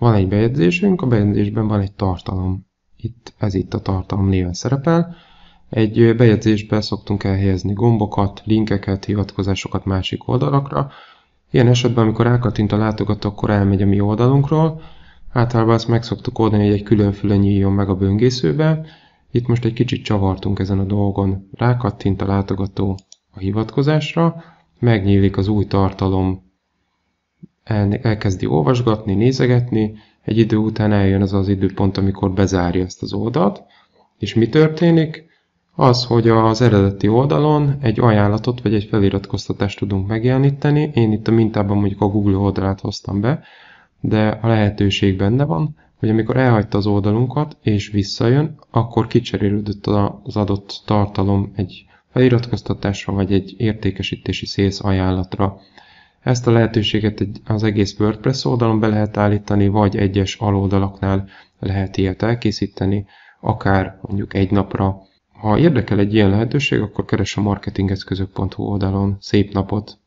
Van egy bejegyzésünk, a bejegyzésben van egy tartalom. Itt, ez itt a tartalom néven szerepel. Egy bejegyzésbe szoktunk elhelyezni gombokat, linkeket, hivatkozásokat másik oldalakra. Ilyen esetben, amikor rákattint a látogató, akkor elmegy a mi oldalunkról. Általában ezt meg szoktuk oldani, hogy egy külön füle nyíljon meg a böngészőbe. Itt most egy kicsit csavartunk ezen a dolgon. Rákattint a látogató a hivatkozásra, megnyílik az új tartalom el, elkezdi olvasgatni, nézegetni, egy idő után eljön az az időpont, amikor bezárja ezt az oldalt, és mi történik? Az, hogy az eredeti oldalon egy ajánlatot vagy egy feliratkoztatást tudunk megjeleníteni. Én itt a mintában mondjuk a Google oldalát hoztam be, de a lehetőség benne van, hogy amikor elhagyta az oldalunkat és visszajön, akkor kicserélődött az adott tartalom egy feliratkoztatásra vagy egy értékesítési szélsz ajánlatra. Ezt a lehetőséget az egész WordPress oldalon be lehet állítani, vagy egyes aloldalaknál lehet ilyet elkészíteni, akár mondjuk egy napra. Ha érdekel egy ilyen lehetőség, akkor keres a marketingeszközök.hu oldalon. Szép napot!